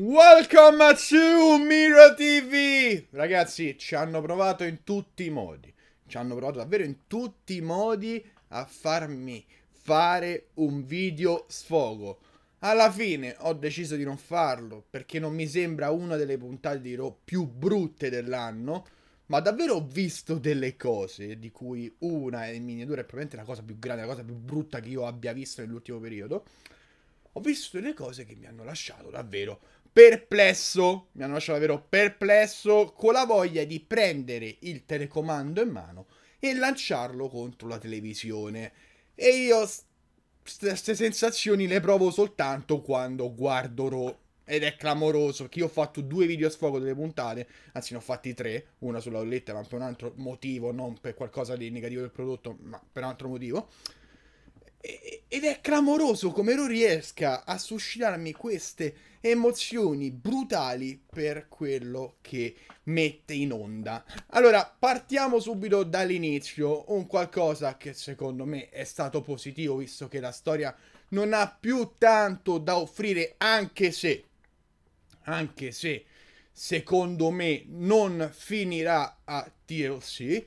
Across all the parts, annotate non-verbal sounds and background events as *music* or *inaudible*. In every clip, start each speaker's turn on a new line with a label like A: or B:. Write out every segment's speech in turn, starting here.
A: Welcome to Miro TV! Ragazzi, ci hanno provato in tutti i modi. Ci hanno provato davvero in tutti i modi a farmi fare un video sfogo. Alla fine ho deciso di non farlo perché non mi sembra una delle puntate di Raw più brutte dell'anno. Ma davvero ho visto delle cose di cui una è in miniatura è probabilmente la cosa più grande, la cosa più brutta che io abbia visto nell'ultimo periodo. Ho visto delle cose che mi hanno lasciato davvero perplesso, mi hanno lasciato davvero perplesso, con la voglia di prendere il telecomando in mano e lanciarlo contro la televisione. E io queste sensazioni le provo soltanto quando guardo Ro. Ed è clamoroso, perché io ho fatto due video a sfogo delle puntate, anzi ne ho fatti tre, una sulla roulette ma per un altro motivo, non per qualcosa di negativo del prodotto, ma per un altro motivo. Ed è clamoroso come non riesca a suscitarmi queste emozioni brutali per quello che mette in onda. Allora, partiamo subito dall'inizio, un qualcosa che secondo me è stato positivo visto che la storia non ha più tanto da offrire anche se anche se secondo me non finirà a TLC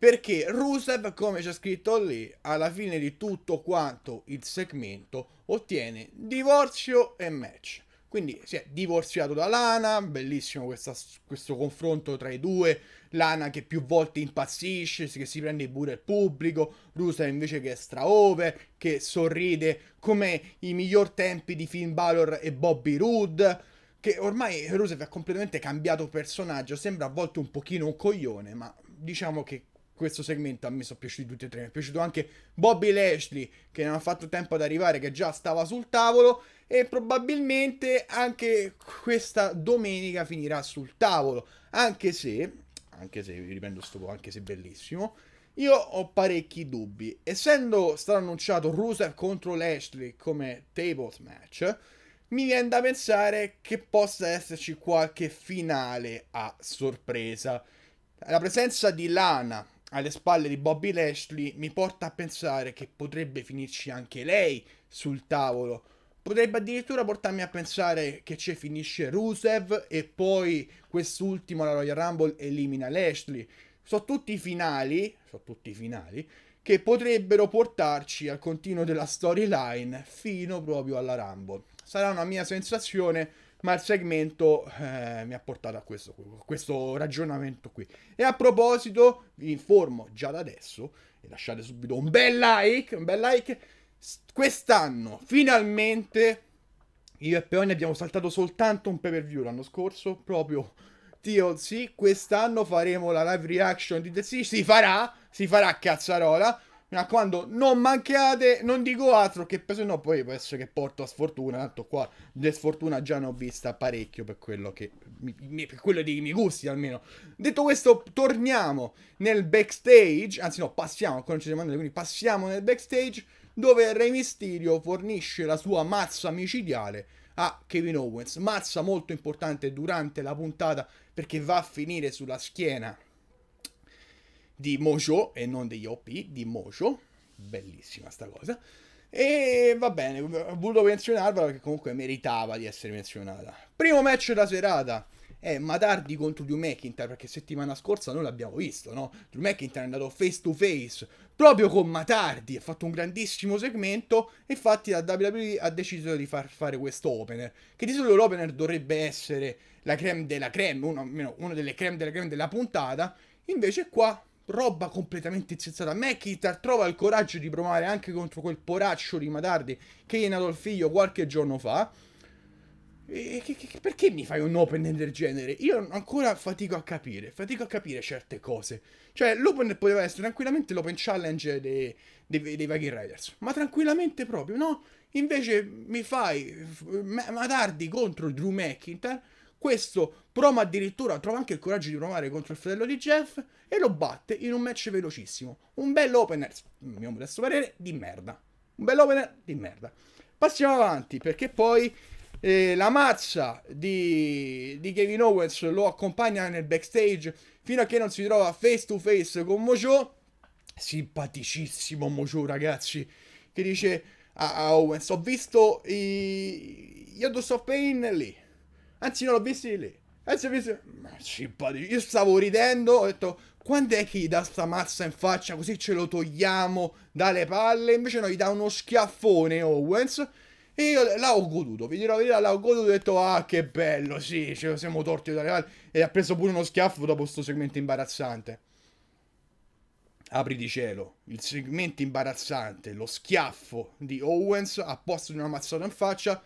A: perché Rusev, come c'è scritto lì, alla fine di tutto quanto il segmento ottiene divorzio e match. Quindi si è divorziato da Lana, bellissimo questa, questo confronto tra i due, Lana che più volte impazzisce, che si prende pure il pubblico, Rusev invece che è straover, che sorride come i miglior tempi di Finn Balor e Bobby Roode, che ormai Rusev ha completamente cambiato personaggio, sembra a volte un pochino un coglione, ma diciamo che questo segmento a me sono piaciuti tutti e tre. Mi è piaciuto anche Bobby Lashley che non ha fatto tempo ad arrivare, che già stava sul tavolo e probabilmente anche questa domenica finirà sul tavolo. Anche se, anche se, vi riprendo sto anche se bellissimo, io ho parecchi dubbi. Essendo stato annunciato Rusev contro Lashley come tables match, mi viene da pensare che possa esserci qualche finale a sorpresa. La presenza di Lana alle spalle di Bobby Lashley mi porta a pensare che potrebbe finirci anche lei sul tavolo. Potrebbe addirittura portarmi a pensare che ci finisce Rusev e poi quest'ultimo alla Royal Rumble elimina Lashley. Sono tutti finali, sono tutti finali, che potrebbero portarci al continuo della storyline fino proprio alla Rumble. Sarà una mia sensazione ma il segmento eh, mi ha portato a questo, a questo ragionamento qui. E a proposito, vi informo già da adesso, e lasciate subito un bel like, un bel like, quest'anno finalmente io e Peone abbiamo saltato soltanto un pay per view l'anno scorso, proprio TLC, quest'anno faremo la live reaction di The Siege, si farà, si farà cazzarola, mi raccomando, non manchiate, non dico altro che se no poi può essere che porto a sfortuna, tanto qua di sfortuna già ne ho vista parecchio per quello che mi, per quello dei miei gusti almeno. Detto questo, torniamo nel backstage, anzi no, passiamo, ancora non ci siamo andati, quindi passiamo nel backstage dove Rey Mysterio fornisce la sua mazza micidiale a Kevin Owens, mazza molto importante durante la puntata perché va a finire sulla schiena di Mojo e non degli OP, di Mojo, bellissima sta cosa. E va bene, ho voluto menzionarla perché comunque meritava di essere menzionata. Primo match della serata è Matardi contro Drew McIntyre perché settimana scorsa noi l'abbiamo visto, no? Drew McIntyre è andato face to face proprio con Matardi, ha fatto un grandissimo segmento e infatti la WWE ha deciso di far fare questo opener, che di solito l'opener dovrebbe essere la creme della creme, una, almeno una delle creme della creme della puntata, invece qua roba completamente insensata. McIntyre trova il coraggio di provare anche contro quel poraccio di Madardi che gli è nato il figlio qualche giorno fa. E che, che, perché mi fai un open del genere? Io ancora fatico a capire, fatico a capire certe cose. Cioè, l'open poteva essere tranquillamente l'open challenge dei, dei, dei Viking Riders, ma tranquillamente proprio, no? Invece mi fai Madardi contro Drew McIntyre questo prova addirittura, trova anche il coraggio di provare contro il fratello di Jeff e lo batte in un match velocissimo. Un bel opener, mio modesto parere, di merda. Un bel opener di merda. Passiamo avanti perché poi eh, la mazza di, di, Kevin Owens lo accompagna nel backstage fino a che non si trova face to face con Mojo. Simpaticissimo Mojo, ragazzi, che dice a, a Owens: Ho visto i, gli Odds of Pain lì Anzi, non l'ho visti lì. Anzi, ho visto... Ma simpatico. Io stavo ridendo, ho detto... Quando è che gli dà sta mazza in faccia così ce lo togliamo dalle palle? Invece no, gli dà uno schiaffone Owens. E io l'ho goduto, vi dirò la verità, l'ho goduto e ho detto ah che bello, sì, ce lo siamo torti dalle palle. E ha preso pure uno schiaffo dopo questo segmento imbarazzante. Apri di cielo, il segmento imbarazzante, lo schiaffo di Owens a posto di una mazzata in faccia,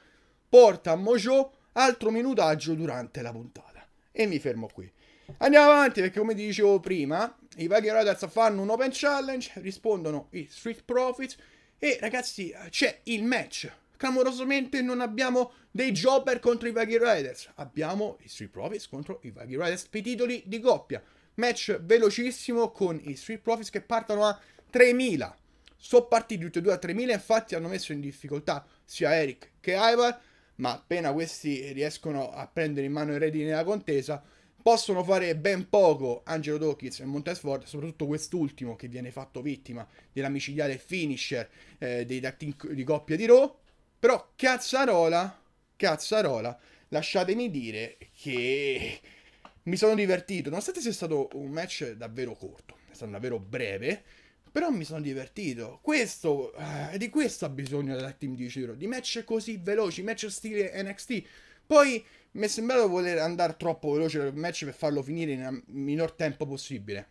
A: porta a Mojo altro minutaggio durante la puntata. E mi fermo qui. Andiamo avanti perché come dicevo prima, i Vaghi Riders fanno un open challenge, rispondono i Street Profits e ragazzi c'è il match. Clamorosamente non abbiamo dei jobber contro i Vaghi Riders, abbiamo i Street Profits contro i Vaghi Riders per titoli di coppia. Match velocissimo con i Street Profits che partono a 3000. Sono partiti tutti e due a 3000, infatti hanno messo in difficoltà sia Eric che Ivar ma appena questi riescono a prendere in mano i redini della contesa, possono fare ben poco Angelo Dawkins e Montesford, soprattutto quest'ultimo che viene fatto vittima della micidiale finisher eh, dei tag di coppia di Raw, però cazzarola, cazzarola, lasciatemi dire che mi sono divertito, nonostante sia stato un match davvero corto, è stato davvero breve, però mi sono divertito. Questo, eh, di questo ha bisogno la team di Ciro. Di match così veloci, match stile NXT. Poi mi è sembrato voler andare troppo veloce il match per farlo finire in minor tempo possibile.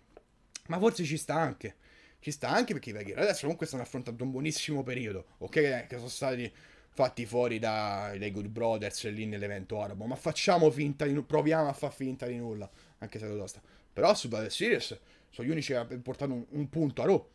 A: Ma forse ci sta anche. Ci sta anche perché i Vecchi adesso comunque stanno affrontando un buonissimo periodo. Ok, che sono stati fatti fuori dai Good Brothers lì nell'evento arabo. Ma facciamo finta di nulla. Proviamo a far finta di nulla. Anche se è tosta. Però su Battle Series sono gli unici che hanno portato un, un punto a Raw.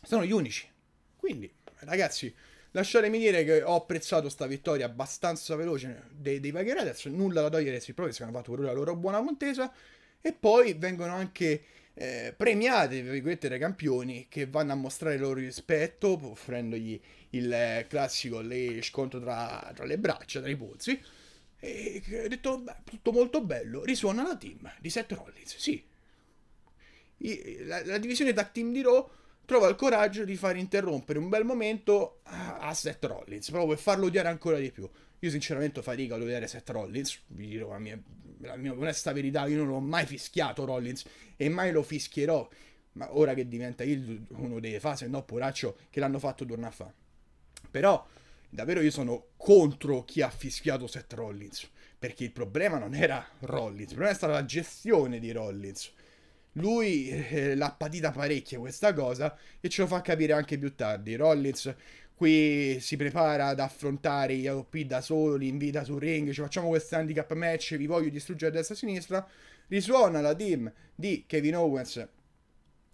A: Sono gli unici. Quindi, ragazzi, lasciatemi dire che ho apprezzato questa vittoria abbastanza veloce dei, dei Viking Raiders, nulla da togliere ai sì, proprio, hanno fatto pure la loro buona contesa, e poi vengono anche eh, premiati, virgolette, dai campioni che vanno a mostrare il loro rispetto, offrendogli il eh, classico le, scontro tra, tra, le braccia, tra i polsi, e ho detto, beh, tutto molto bello, risuona la team di Seth Rollins, sì, la, la divisione tag team di Raw trova il coraggio di far interrompere un bel momento a Seth Rollins, proprio per farlo odiare ancora di più. Io sinceramente fatica ad odiare Seth Rollins, vi dirò la mia, la mia onesta verità, io non l'ho mai fischiato Rollins e mai lo fischierò, ma ora che diventa il uno dei fasi, no poraccio che l'hanno fatto torna a fa. Però davvero io sono contro chi ha fischiato Seth Rollins, perché il problema non era Rollins, il problema è stata la gestione di Rollins lui eh, eh, l'ha patita parecchio questa cosa e ce lo fa capire anche più tardi. Rollins qui si prepara ad affrontare gli AOP da solo, li invita sul ring, ci facciamo questo handicap match, vi voglio distruggere a destra e a sinistra. Risuona la team di Kevin Owens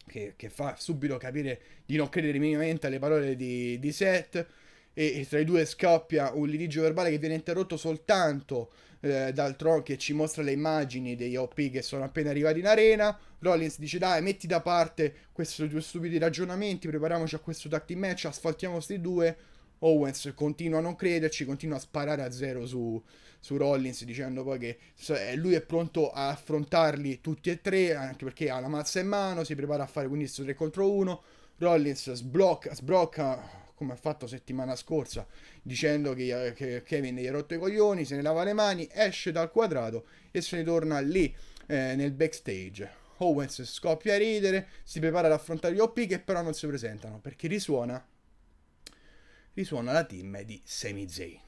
A: che, che fa subito capire di non credere minimamente alle parole di, di Seth e tra i due scoppia un litigio verbale che viene interrotto soltanto eh, dal Tron che ci mostra le immagini degli OP che sono appena arrivati in arena. Rollins dice dai metti da parte questi due stupidi ragionamenti, prepariamoci a questo tag team match, asfaltiamo questi due. Owens continua a non crederci, continua a sparare a zero su, su Rollins dicendo poi che eh, lui è pronto a affrontarli tutti e tre, anche perché ha la mazza in mano, si prepara a fare quindi questo 3 contro 1. Rollins sblocca, sblocca come ha fatto settimana scorsa, dicendo che, eh, che Kevin gli ha rotto i coglioni, se ne lava le mani, esce dal quadrato e se ne torna lì eh, nel backstage. Owens scoppia a ridere, si prepara ad affrontare gli OP che però non si presentano perché risuona, risuona la team di Sami Zayn.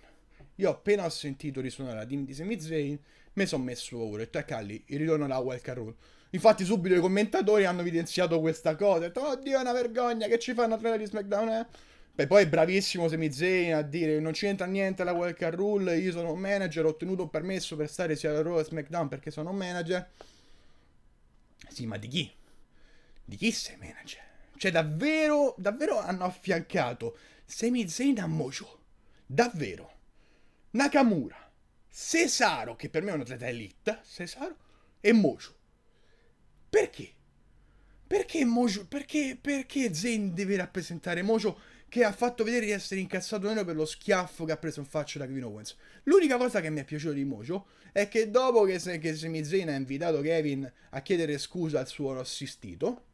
A: Io appena ho sentito risuonare la team di Sami Zayn, mi sono messo paura. E Taccalli, eh, il ritorno alla Welcome Rule. Infatti, subito i commentatori hanno evidenziato questa cosa. Ho detto, oddio, è una vergogna, che ci fanno a tre di SmackDown, eh? Beh, poi è bravissimo Semizayn a dire non c'entra niente la wildcard rule, io sono un manager, ho ottenuto un permesso per stare sia da Raw che SmackDown perché sono un manager. Sì, ma di chi? Di chi sei manager? Cioè davvero, davvero hanno affiancato Semizayn a Mojo. Davvero. Nakamura, Cesaro, che per me è un atleta elite, Cesaro, e Mojo. Perché? Perché Mojo? Perché, perché Zayn deve rappresentare Mojo che ha fatto vedere di essere incazzato nero per lo schiaffo che ha preso in faccia da Kevin Owens. L'unica cosa che mi è piaciuta di Mojo è che dopo che, se, che Semizayn ha invitato Kevin a chiedere scusa al suo assistito,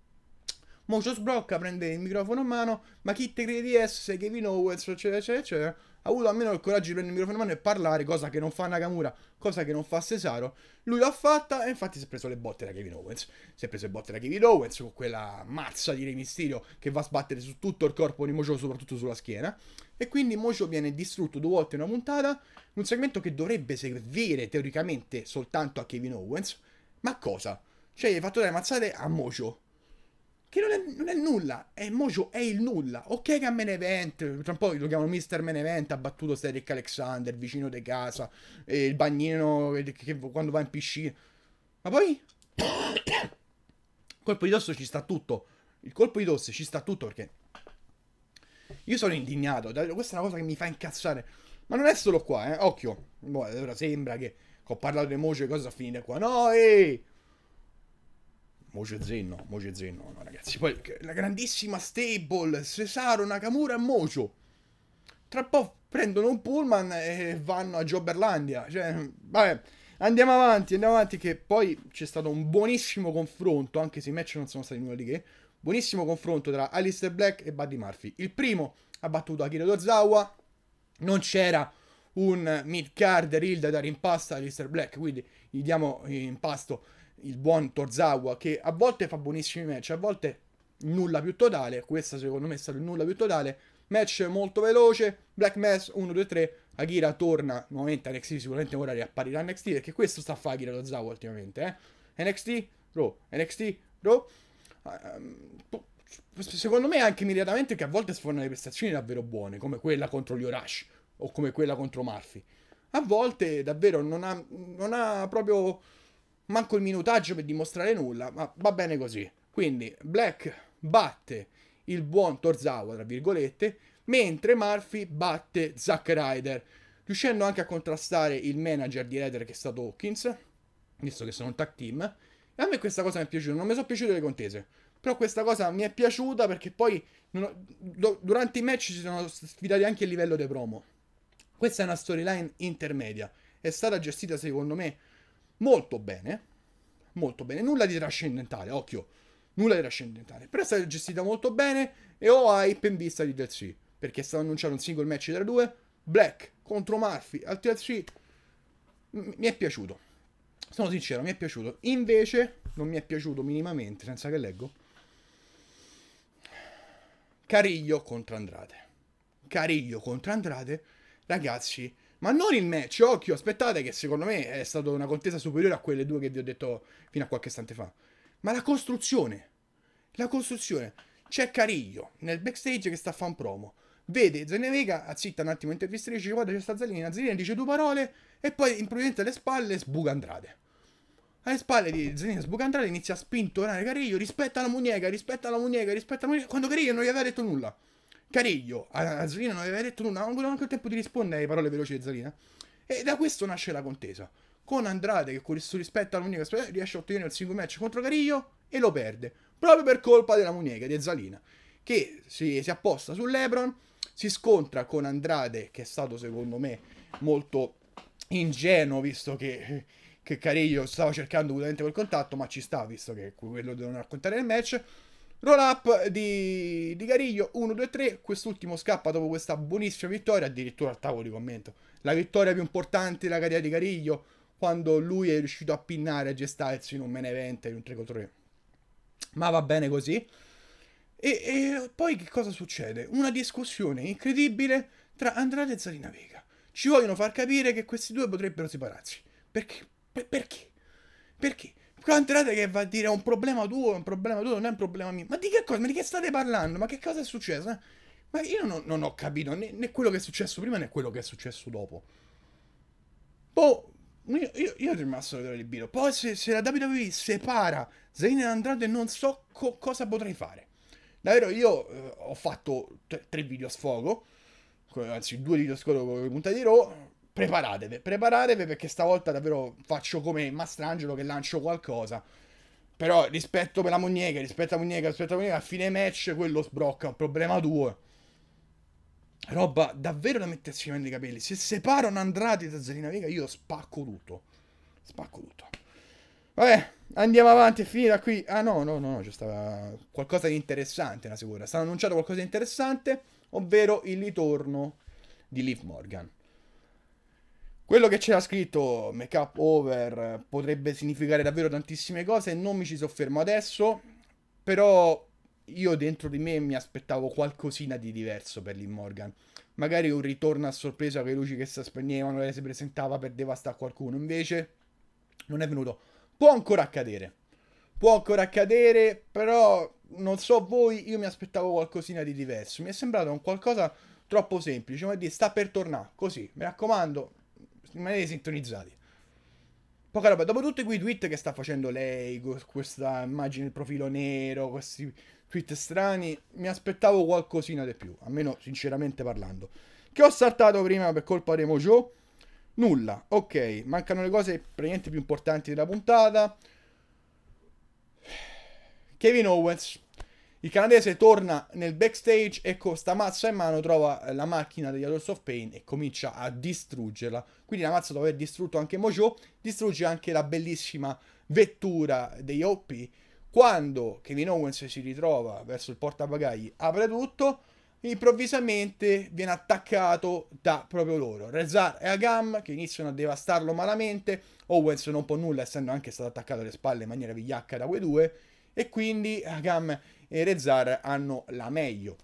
A: Mojo sbrocca, prende il microfono a mano, ma chi te crede di essere Kevin Owens, eccetera, eccetera, eccetera ha avuto almeno il coraggio di prendere il microfono in mano e parlare, cosa che non fa Nakamura, cosa che non fa Cesaro. Lui l'ha fatta e infatti si è preso le botte da Kevin Owens. Si è preso le botte da Kevin Owens con quella mazza di Rey Mysterio che va a sbattere su tutto il corpo di Mojo, soprattutto sulla schiena. E quindi Mojo viene distrutto due volte in una puntata, un segmento che dovrebbe servire teoricamente soltanto a Kevin Owens. Ma cosa? Cioè, gli hai fatto delle mazzate a Mojo che non è, non è nulla. E Mojo è il nulla. Ok che a main event, tra un po' lo chiamano Mister main event, ha battuto Cedric Alexander vicino di casa, e il bagnino che, che, quando va in piscina. Ma poi... *coughs* colpo di dosso ci sta tutto. Il colpo di dosso ci sta tutto perché... Io sono indignato, questa è una cosa che mi fa incazzare. Ma non è solo qua, eh, occhio. Boh, allora sembra che ho parlato di Mojo e cosa finire qua. No, ehi! Moce Zenno, Moce Zenno, no, ragazzi. Poi la grandissima stable, Cesaro, Nakamura e Mojo. Tra un po' prendono un pullman e vanno a Jobberlandia. Cioè, vabbè, andiamo avanti, andiamo avanti che poi c'è stato un buonissimo confronto, anche se i match non sono stati nulla di che. Buonissimo confronto tra Alistair Black e Buddy Murphy. Il primo ha battuto Akira Dozawa, non c'era un mid card reel da dare in pasta a Alistair Black, quindi gli diamo in pasto il buon Torzawa che a volte fa buonissimi match, a volte nulla più totale, questa secondo me è stato nulla più totale, match molto veloce, Black Mass 1-2-3, Akira torna nuovamente a NXT, sicuramente ora riapparirà NXT perché questo sta a fare Akira Tozawa ultimamente, eh? NXT, Raw, NXT, Raw, uh, ehm, secondo me anche immediatamente che a volte sforna le prestazioni davvero buone, come quella contro gli Orash o come quella contro Murphy. A volte davvero non ha, non ha proprio manco il minutaggio per dimostrare nulla, ma va bene così. Quindi Black batte il buon Torzawa, tra virgolette, mentre Murphy batte Zack Ryder, riuscendo anche a contrastare il manager di Ryder che è stato Hawkins, visto che sono un tag team. E a me questa cosa mi è piaciuta, non mi sono piaciute le contese, però questa cosa mi è piaciuta perché poi ho, do, durante i match si sono sfidati anche il livello dei promo. Questa è una storyline intermedia, è stata gestita secondo me molto bene, molto bene, nulla di trascendentale, occhio, nulla di trascendentale, però è stata gestita molto bene e ho hype in vista di DLC, perché stanno annunciando un single match tra due, Black contro Murphy al DLC, M- mi è piaciuto, sono sincero, mi è piaciuto, invece non mi è piaciuto minimamente, senza che leggo, Cariglio contro Andrate, Cariglio contro Andrate, ragazzi, ma non il match, occhio, aspettate che secondo me è stata una contesa superiore a quelle due che vi ho detto fino a qualche istante fa. Ma la costruzione, la costruzione. C'è Cariglio nel backstage che sta a fare un promo. Vede Vega, zitta un attimo intervistatrice, dice guarda c'è sta Zalina, Zalina dice due parole e poi improvvisamente alle spalle sbuca Andrade. Alle spalle di Zalina sbuca Andrade inizia a spintonare Cariglio, rispetta la munieca, rispetta la munieca, rispetta la munieca, quando Cariglio non gli aveva detto nulla. Cariglio a Zarina non aveva detto nulla, non voleva neanche il tempo di rispondere alle parole veloci di Zarina. E da questo nasce la contesa. Con Andrade, che con il suo rispetto alla Muniega riesce a ottenere il single match contro Cariglio e lo perde. Proprio per colpa della Muniega, di Zalina, che si, si apposta sull'Ebron, si scontra con Andrade, che è stato secondo me molto ingenuo, visto che che Cariglio stava cercando veramente quel contatto, ma ci sta, visto che quello devono raccontare nel match. Roll up di, di Gariglio 1-2-3. Quest'ultimo scappa dopo questa buonissima vittoria. Addirittura al tavolo di commento. La vittoria più importante della carriera di Gariglio. Quando lui è riuscito a pinnare a gestarsi in un main event in un 3 3. Ma va bene così. E, e poi che cosa succede? Una discussione incredibile tra Andrade e Zarina Vega. Ci vogliono far capire che questi due potrebbero separarsi. Perché? Per, perché? Perché? Entrate che va a dire è un problema tuo, è un problema tuo, non è un problema mio. Ma di che cosa? Ma di che state parlando? Ma che cosa è successo? Eh? Ma io non, non ho capito né, né, quello che è successo prima né quello che è successo dopo. Boh, io, io, io ho rimasto la di Bino. Poi se, se la WWE separa Zayn e Andrade non so co- cosa potrei fare. Davvero io eh, ho fatto tre, tre video a sfogo, anzi due video a sfogo con le puntate di Raw, preparatevi, preparatevi perché stavolta davvero faccio come Mastrangelo che lancio qualcosa. Però rispetto per la Mognega, rispetto a Mognega, rispetto a Mognega, a fine match quello sbrocca, un problema tuo. Roba davvero da mettersi nei capelli. Se separano Andrati da Zelina Vega io spacco tutto. Spacco tutto. Vabbè, andiamo avanti, è finita qui. Ah no, no, no, no c'è stata qualcosa di interessante, la sicura. Stanno stato annunciato qualcosa di interessante, ovvero il ritorno di Liv Morgan. Quello che c'era scritto make over potrebbe significare davvero tantissime cose, e non mi ci soffermo adesso, però io dentro di me mi aspettavo qualcosina di diverso per Lin Morgan. Magari un ritorno a sorpresa con le luci che si spegnevano, e si presentava per devastare qualcuno, invece non è venuto. Può ancora accadere, può ancora accadere, però non so voi, io mi aspettavo qualcosina di diverso. Mi è sembrato un qualcosa troppo semplice, come dire, sta per tornare, così, mi raccomando, rimanete sintonizzati. Poca roba, dopo tutti quei tweet che sta facendo lei, con questa immagine del profilo nero, questi tweet strani, mi aspettavo qualcosina di più, almeno sinceramente parlando. Che ho saltato prima per colpa di Mojo? Nulla, ok, mancano le cose praticamente più importanti della puntata. Kevin Owens, il canadese torna nel backstage e con sta mazza in mano trova la macchina degli Adults of Pain e comincia a distruggerla. Quindi la mazza dopo aver distrutto anche Mojo, distrugge anche la bellissima vettura degli OP. Quando Kevin Owens si ritrova verso il portabagagli, apre tutto, improvvisamente viene attaccato da proprio loro. Rezar e Agam che iniziano a devastarlo malamente, Owens non può nulla essendo anche stato attaccato alle spalle in maniera vigliacca da quei due, e quindi Agam e Rezar hanno la meglio.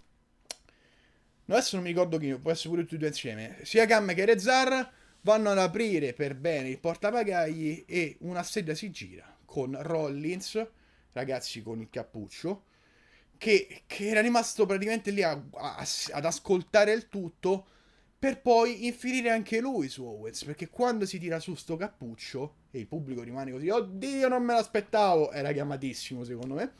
A: adesso non mi ricordo chi, può essere pure tutti e due insieme. Sia Cam che Rezar vanno ad aprire per bene il portapagagli e una sedia si gira con Rollins, ragazzi con il cappuccio, che, che era rimasto praticamente lì a, a, ad ascoltare il tutto per poi infilire anche lui su Owens, perché quando si tira su sto cappuccio e il pubblico rimane così, oddio non me l'aspettavo, era chiamatissimo secondo me,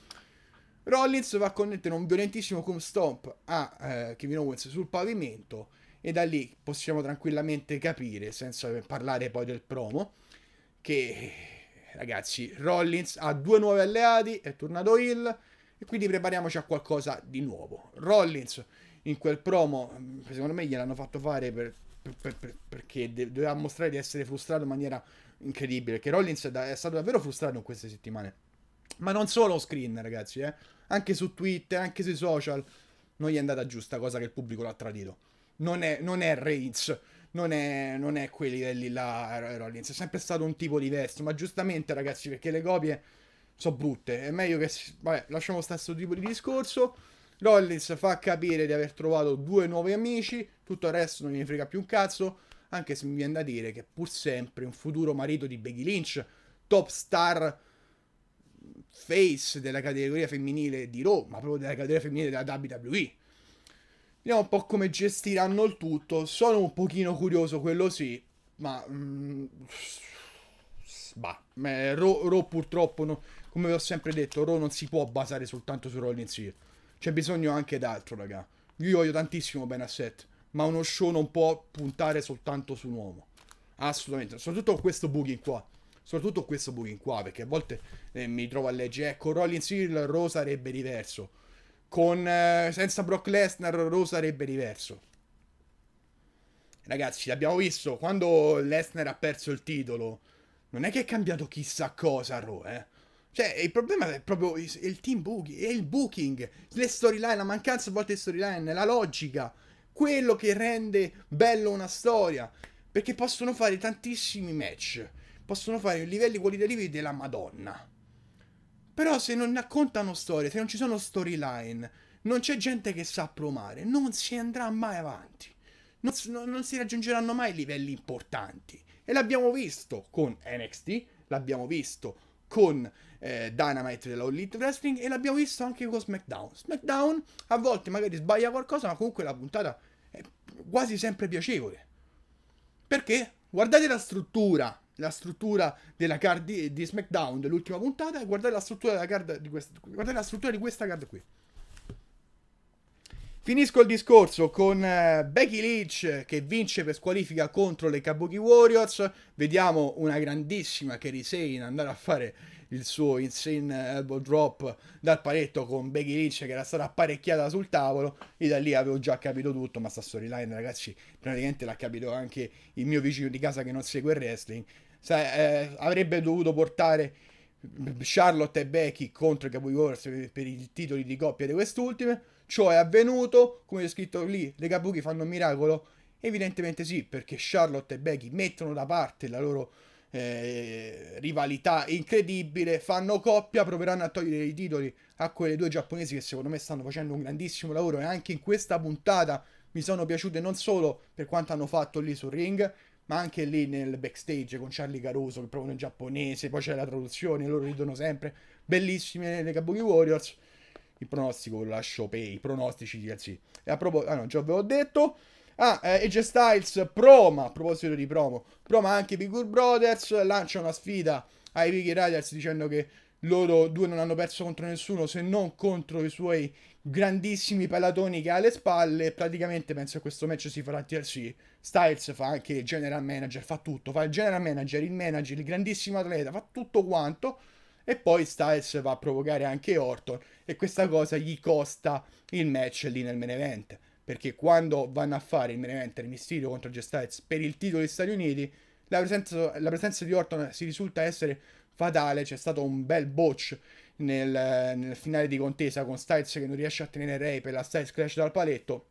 A: Rollins va a connettere un violentissimo cum stomp a eh, Kevin Owens sul pavimento e da lì possiamo tranquillamente capire, senza parlare poi del promo, che ragazzi Rollins ha due nuovi alleati, è tornato Hill e quindi prepariamoci a qualcosa di nuovo. Rollins in quel promo, mm, secondo me gliel'hanno fatto fare per, per, per, perché doveva mostrare di essere frustrato in maniera incredibile, che Rollins è, da, è stato davvero frustrato in queste settimane ma non solo screen, ragazzi, eh. Anche su Twitter, anche sui social. Non gli è andata giusta cosa che il pubblico l'ha tradito. Non è, non è Reigns, non è, non è quei livelli là, Rollins. È sempre stato un tipo diverso. Ma giustamente, ragazzi, perché le copie sono brutte. È meglio che... Vabbè, lasciamo stare questo tipo di discorso. Rollins fa capire di aver trovato due nuovi amici. Tutto il resto non gli frega più un cazzo. Anche se mi viene da dire che pur sempre un futuro marito di Becky Lynch, top star face della categoria femminile di Raw, ma proprio della categoria femminile della WWE. Vediamo un po' come gestiranno il tutto. Sono un pochino curioso, quello sì, ma... Mm, Raw, Raw purtroppo, no, come vi ho sempre detto, Raw non si può basare soltanto su Rollins Hill. C'è bisogno anche d'altro, raga. Io voglio tantissimo Ben Asset, ma uno show non può puntare soltanto su un uomo. Assolutamente, soprattutto questo booking qua soprattutto questo booking qua, perché a volte eh, mi trovo a leggere, ecco, Rollins Hill, Raw sarebbe diverso, con, eh, senza Brock Lesnar, Raw sarebbe diverso. Ragazzi, l'abbiamo visto, quando Lesnar ha perso il titolo, non è che è cambiato chissà cosa Ro, Raw, eh. Cioè, il problema è proprio il team booking, è il booking, le storyline, la mancanza a volte di storyline, la logica, quello che rende bello una storia. Perché possono fare tantissimi match possono fare livelli qualitativi della Madonna. Però se non raccontano storie, se non ci sono storyline, non c'è gente che sa promare, non si andrà mai avanti. Non, non si raggiungeranno mai livelli importanti. E l'abbiamo visto con NXT, l'abbiamo visto con eh, Dynamite della Elite Wrestling e l'abbiamo visto anche con SmackDown. SmackDown a volte magari sbaglia qualcosa, ma comunque la puntata è quasi sempre piacevole. Perché? Guardate la struttura la struttura della card di, di SmackDown dell'ultima puntata e guardate la struttura della card di questa, guardate la struttura di questa card qui. Finisco il discorso con eh, Becky Lynch che vince per squalifica contro le Kabuki Warriors. Vediamo una grandissima Kerry Sane andare a fare il suo insane elbow drop dal paletto con Becky Lynch che era stata apparecchiata sul tavolo. E da lì avevo già capito tutto, ma sta storyline ragazzi praticamente l'ha capito anche il mio vicino di casa che non segue il wrestling. Sai, eh, avrebbe dovuto portare Charlotte e Becky contro i Gabby Wars per i titoli di coppia di quest'ultime. Ciò è avvenuto, come è scritto lì, le Kabuki fanno un miracolo. Evidentemente sì, perché Charlotte e Becky mettono da parte la loro eh, rivalità incredibile, fanno coppia, proveranno a togliere i titoli a quelle due giapponesi che secondo me stanno facendo un grandissimo lavoro e anche in questa puntata mi sono piaciute non solo per quanto hanno fatto lì sul ring, ma anche lì nel backstage con Charlie Caruso che provano in giapponese, poi c'è la traduzione, loro ridono sempre, bellissime le Kabuki Warriors. Il pronostico lo lascio per i pronostici di sì. E a proposito, ah no, già ve l'ho detto. Ah, eh, AJ Styles Proma, a proposito di promo, Proma anche Big Good Brothers, lancia una sfida ai Vicky Riders dicendo che loro due non hanno perso contro nessuno se non contro i suoi grandissimi palatoni che ha alle spalle. Praticamente penso che questo match si farà TLC. Styles fa anche il general manager, fa tutto, fa il general manager, il manager, il grandissimo atleta, fa tutto quanto. E poi Styles va a provocare anche Orton e questa cosa gli costa il match lì nel main event. Perché quando vanno a fare il main event, il Mysterio contro G Styles per il titolo degli Stati Uniti, la presenza, la presenza di Orton si risulta essere fatale, c'è stato un bel botch nel, nel, finale di contesa con Styles che non riesce a tenere Ray per la Styles Clash dal paletto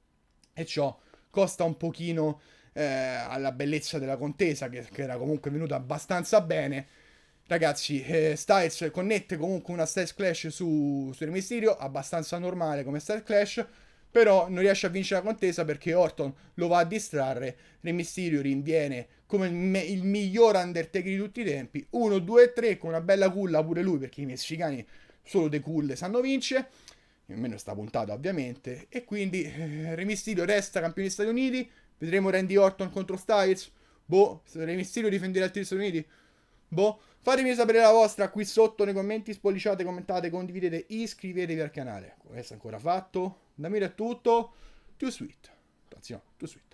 A: e ciò costa un pochino eh, alla bellezza della contesa che, che, era comunque venuta abbastanza bene ragazzi eh, Styles connette comunque una Styles Clash su, su Mysterio abbastanza normale come Styles Clash però non riesce a vincere la contesa perché Orton lo va a distrarre, Re Mysterio rinviene come il, me- il miglior Undertaker di tutti i tempi, 1, 2 3 con una bella culla pure lui perché i messicani solo dei culle sanno vince, almeno sta puntata ovviamente, e quindi eh, Re Mysterio resta campione degli Stati Uniti, vedremo Randy Orton contro Styles, boh, Re Mysterio difenderà altri Stati Uniti, boh, fatemi sapere la vostra qui sotto nei commenti, spolliciate, commentate, condividete, iscrivetevi al canale, questo è ancora fatto, Dammi del tutto. Too sweet. Attenzione, too sweet.